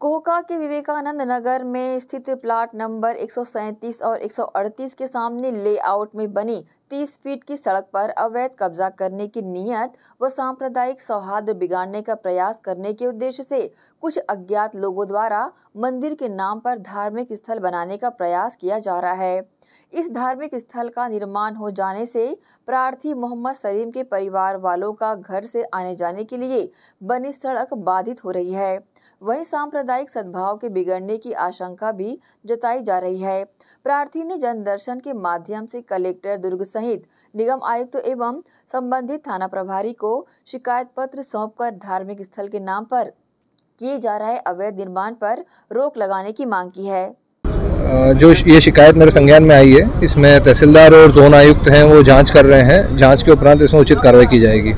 कोहका के विवेकानंद नगर में स्थित प्लाट नंबर 137 और 138 के सामने लेआउट में बनी 30 फीट की सड़क पर अवैध कब्जा करने की नियत व सांप्रदायिक सौहार्द बिगाड़ने का प्रयास करने के उद्देश्य से कुछ अज्ञात लोगों द्वारा मंदिर के नाम पर धार्मिक स्थल बनाने का प्रयास किया जा रहा है इस धार्मिक स्थल का निर्माण हो जाने से प्रार्थी मोहम्मद सलीम के परिवार वालों का घर से आने जाने के लिए बनी सड़क बाधित हो रही है वही सांप्रदायिक सांप्रदायिक सद्भाव के बिगड़ने की आशंका भी जताई जा रही है प्रार्थी ने जनदर्शन के माध्यम से कलेक्टर दुर्ग सहित निगम आयुक्त तो एवं संबंधित थाना प्रभारी को शिकायत पत्र कर धार्मिक स्थल के नाम पर किए जा रहे अवैध निर्माण पर रोक लगाने की मांग की है जो ये शिकायत मेरे संज्ञान में आई है इसमें तहसीलदार और जोन आयुक्त हैं वो जांच कर रहे हैं जांच के उपरांत इसमें उचित कार्रवाई की जाएगी